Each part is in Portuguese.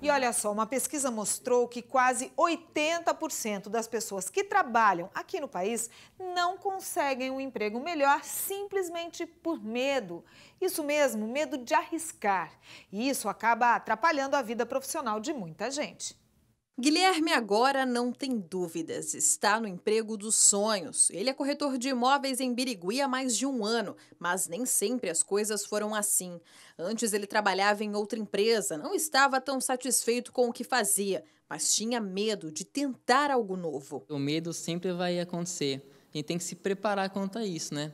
E olha só, uma pesquisa mostrou que quase 80% das pessoas que trabalham aqui no país não conseguem um emprego melhor simplesmente por medo. Isso mesmo, medo de arriscar. E isso acaba atrapalhando a vida profissional de muita gente. Guilherme agora não tem dúvidas, está no emprego dos sonhos. Ele é corretor de imóveis em Birigui há mais de um ano, mas nem sempre as coisas foram assim. Antes ele trabalhava em outra empresa, não estava tão satisfeito com o que fazia, mas tinha medo de tentar algo novo. O medo sempre vai acontecer. A gente tem que se preparar quanto a isso, né?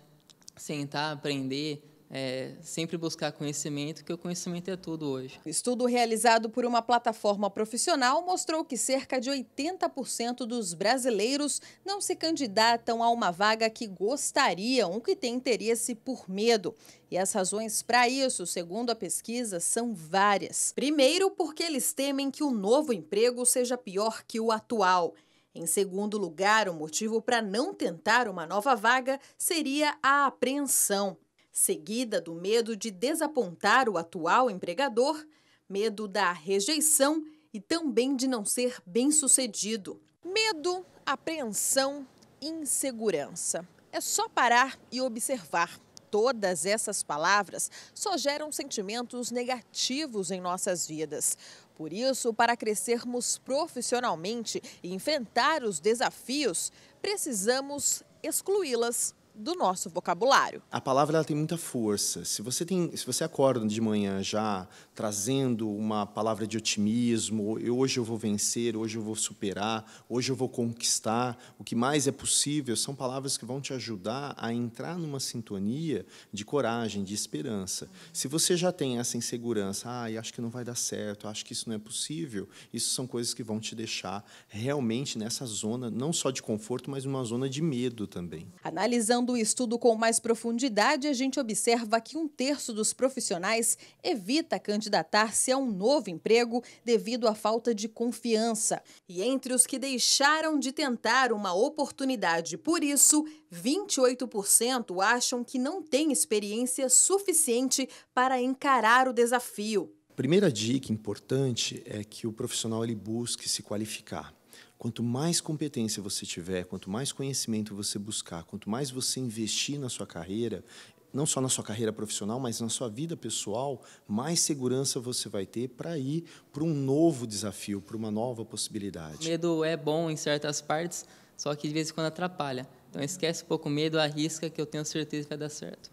Sentar, aprender, é, sempre buscar conhecimento, que o conhecimento é tudo hoje. O estudo realizado por uma plataforma profissional mostrou que cerca de 80% dos brasileiros não se candidatam a uma vaga que gostariam, que tem interesse por medo. E as razões para isso, segundo a pesquisa, são várias. Primeiro, porque eles temem que o novo emprego seja pior que o atual. Em segundo lugar, o motivo para não tentar uma nova vaga seria a apreensão seguida do medo de desapontar o atual empregador, medo da rejeição e também de não ser bem-sucedido. Medo, apreensão, insegurança. É só parar e observar. Todas essas palavras só geram sentimentos negativos em nossas vidas. Por isso, para crescermos profissionalmente e enfrentar os desafios, precisamos excluí-las do nosso vocabulário. A palavra ela tem muita força. Se você tem, se você acorda de manhã já trazendo uma palavra de otimismo, eu, hoje eu vou vencer, hoje eu vou superar, hoje eu vou conquistar, o que mais é possível, são palavras que vão te ajudar a entrar numa sintonia de coragem, de esperança. Se você já tem essa insegurança, ah, acho que não vai dar certo, acho que isso não é possível, isso são coisas que vão te deixar realmente nessa zona não só de conforto, mas uma zona de medo também. Analisando Analisando o estudo com mais profundidade, a gente observa que um terço dos profissionais evita candidatar-se a um novo emprego devido à falta de confiança. E entre os que deixaram de tentar uma oportunidade por isso, 28% acham que não têm experiência suficiente para encarar o desafio. Primeira dica importante é que o profissional ele busque se qualificar. Quanto mais competência você tiver, quanto mais conhecimento você buscar, quanto mais você investir na sua carreira, não só na sua carreira profissional, mas na sua vida pessoal, mais segurança você vai ter para ir para um novo desafio, para uma nova possibilidade. O medo é bom em certas partes, só que de vez em quando atrapalha. Então esquece um pouco o medo, arrisca, que eu tenho certeza que vai dar certo.